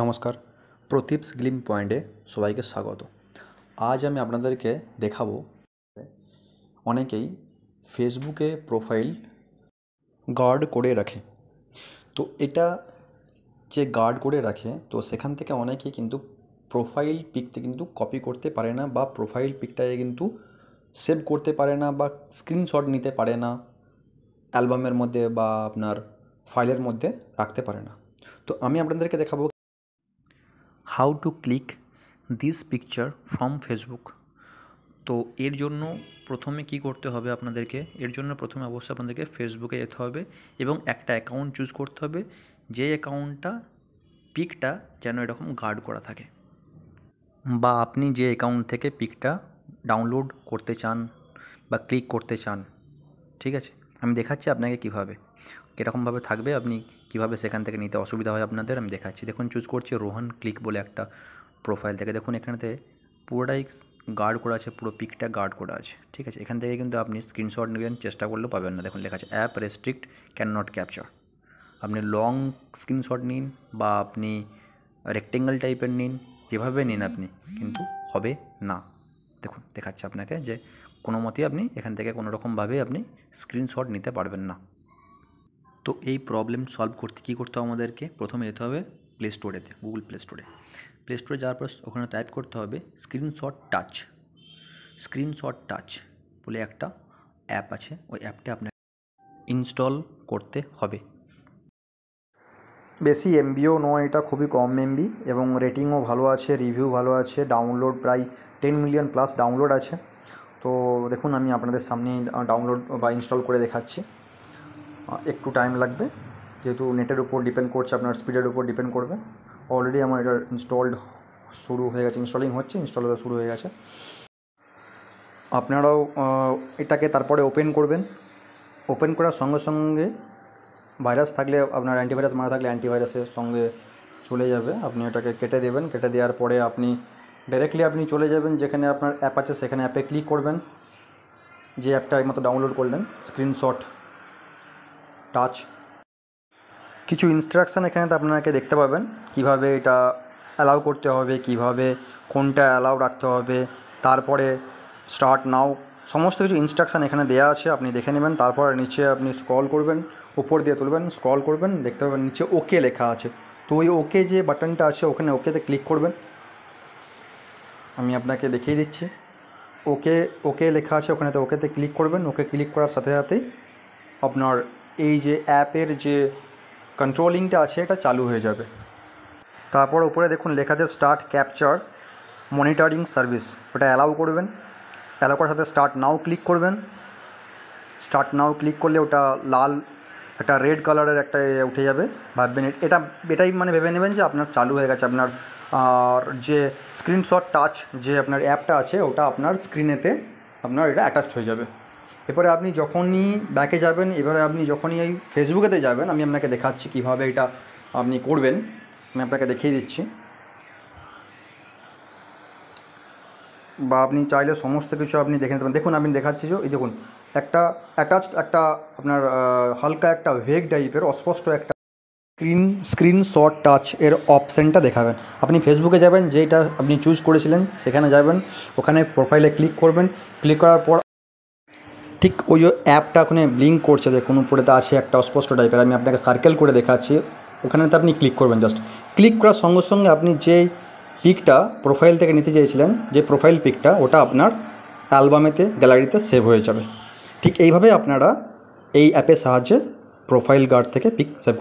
নমস্কার প্রতীপস গ্লিম পয়েন্টে সবাইকে স্বাগত আজ আমি আপনাদেরকে দেখাবো অনেকেই ফেসবুকে প্রোফাইল গার্ড করে রাখে তো এটা যে গার্ড করে রাখে তো সেখান থেকে অনেকেই কিন্তু প্রোফাইল পিকতে কিন্তু কপি করতে পারে না বা প্রোফাইল পিকটাকে কিন্তু সেভ করতে পারে না বা স্ক্রিনশট নিতে পারে না অ্যালবামের মধ্যে বা আপনার ফাইলের মধ্যে রাখতে পারে না তো আমি আপনাদেরকে দেখাবো how to click this picture from Facebook তো এর জন্য প্রথমে কি করতে হবে আপনাদেরকে এর জন্য প্রথমে অবশ্যই আপনাদেরকে ফেসবুকে যেতে হবে এবং একটা অ্যাকাউন্ট চুজ করতে হবে যে অ্যাকাউন্টটা পিকটা যেন এরকম গার্ড করা থাকে বা আপনি যে অ্যাকাউন্ট থেকে পিকটা ডাউনলোড করতে চান বা ক্লিক করতে চান ঠিক আছে আমি দেখাচ্ছি আপনাকে কিভাবে কীরকমভাবে থাকবে আপনি কিভাবে সেখান থেকে নিতে অসুবিধা হয় আপনাদের আমি দেখাচ্ছি দেখুন চুজ করছি রোহন ক্লিক বলে একটা প্রোফাইল থেকে দেখুন এখানেতে পুরোটাই গার্ড করা আছে পুরো পিকটা গার্ড করা আছে ঠিক আছে এখান থেকে কিন্তু আপনি স্ক্রিনশট নেবেন চেষ্টা করলেও পাবেন না দেখুন লেখা আছে app restrict can not capture আপনি লং স্ক্রিনশট নিন বা আপনি রেক্টেঙ্গেল টাইপের নিন যেভাবে নিন আপনি কিন্তু হবে না দেখুন দেখাচ্ছে আপনাকে যে কোনো মতেই আপনি এখান থেকে কোনোরকমভাবে আপনি স্ক্রিনশট নিতে পারবেন না তো এই প্রবলেম সলভ করতে কী করতে হবে আমাদেরকে প্রথমে যেতে হবে প্লে স্টোরেতে গুগল প্লে স্টোরে প্লে স্টোরে যাওয়ার পর ওখানে টাইপ করতে হবে স্ক্রিনশট টাচ স্ক্রিনশট টাচ বলে একটা অ্যাপ আছে ওই অ্যাপটা আপনাকে ইনস্টল করতে হবে বেশি এমবিও নয় এটা খুবই কম এমবি এবং রেটিংও ভালো আছে রিভিউ ভালো আছে ডাউনলোড প্রায় টেন মিলিয়ন প্লাস ডাউনলোড আছে তো দেখুন আমি আপনাদের সামনে ডাউনলোড বা ইনস্টল করে দেখাচ্ছি একটু টাইম লাগবে যেহেতু নেটের উপর ডিপেন্ড করছে আপনার স্পিডের উপর ডিপেন্ড করবে অলরেডি আমার এটা ইনস্টলড শুরু হয়ে গেছে ইনস্টলিং হচ্ছে ইনস্টল হতে শুরু হয়ে গেছে আপনারাও এটাকে তারপরে ওপেন করবেন ওপেন করার সঙ্গে সঙ্গে ভাইরাস থাকলে আপনার অ্যান্টিভাইরাস মারা থাকলে অ্যান্টিভাইরাসের সঙ্গে চলে যাবে আপনি এটাকে কেটে দেবেন কেটে দেওয়ার পরে আপনি ডাইরেক্টলি আপনি চলে যাবেন যেখানে আপনার অ্যাপ আছে সেখানে অ্যাপে ক্লিক করবেন যে অ্যাপটা একমাত্র ডাউনলোড করলেন স্ক্রিনশট টাচ কিছু ইনস্ট্রাকশান এখানে আপনাকে দেখতে পাবেন কিভাবে এটা অ্যালাউ করতে হবে কিভাবে কোনটা অ্যালাউ রাখতে হবে তারপরে স্টার্ট নাও সমস্ত কিছু ইনস্ট্রাকশান এখানে দেয়া আছে আপনি দেখে নেবেন তারপর নিচে আপনি স্ক্রল করবেন উপর দিয়ে তুলবেন স্ক্রল করবেন দেখতে পাবেন নিচে ওকে লেখা আছে তো ওই ওকে যে বাটনটা আছে ওখানে ওকেতে ক্লিক করবেন আমি আপনাকে দেখিয়ে দিচ্ছি ওকে ওকে লেখা আছে ওখানেতে ওকেতে ক্লিক করবেন ওকে ক্লিক করার সাথে সাথেই আপনার এই যে অ্যাপের যে কন্ট্রোলিংটা আছে এটা চালু হয়ে যাবে তারপর উপরে দেখুন লেখা আছে স্টার্ট ক্যাপচার মনিটরিং সার্ভিস ওটা অ্যালাউ করবেন অ্যালাউ করার সাথে স্টার্ট নাও ক্লিক করবেন স্টার্ট নাও ক্লিক করলে ওটা লাল একটা রেড কালারের একটা উঠে যাবে ভাববেন এটা এটাই মানে ভেবে নেবেন যে আপনার চালু হয়ে গেছে আপনার আর যে স্ক্রিনশট টাচ যে আপনার অ্যাপটা আছে ওটা আপনার স্ক্রিনেতে আপনার এটা অ্যাটাচড হয়ে যাবে এরপরে আপনি যখনই ব্যাকে যাবেন এবারে আপনি যখনই এই ফেসবুকেতে যাবেন আমি আপনাকে দেখাচ্ছি কিভাবে এটা আপনি করবেন আমি আপনাকে দেখিয়ে দিচ্ছি বা আপনি চাইলে সমস্ত কিছু আপনি দেখে নিতে পারেন দেখুন আমি দেখাচ্ছি যে এই দেখুন একটা অ্যাটাচড একটা আপনার হালকা একটা ভেগ টাইপের অস্পষ্ট একটা স্ক্রিন স্ক্রিনশট টাচ এর অপশানটা দেখাবেন আপনি ফেসবুকে যাবেন যেটা আপনি চুজ করেছিলেন সেখানে যাবেন ওখানে প্রোফাইলে ক্লিক করবেন ক্লিক করার পর ঠিক ওই অ্যাপটা ওখানে ব্লিঙ্ক করছে দেখুন তো আছে একটা অস্পষ্ট টাইপের আমি আপনাকে সার্কেল করে দেখাচ্ছি ওখানে তো আপনি ক্লিক করবেন জাস্ট ক্লিক করার সঙ্গে সঙ্গে আপনি যে পিকটা প্রোফাইল থেকে নিতে চেয়েছিলেন যে প্রোফাইল পিকটা ওটা আপনার অ্যালবামেতে গ্যালারিতে সেভ হয়ে যাবে ঠিক এইভাবে আপনারা এই অ্যাপের সাহায্যে প্রোফাইল গার্ড থেকে পিক সেভ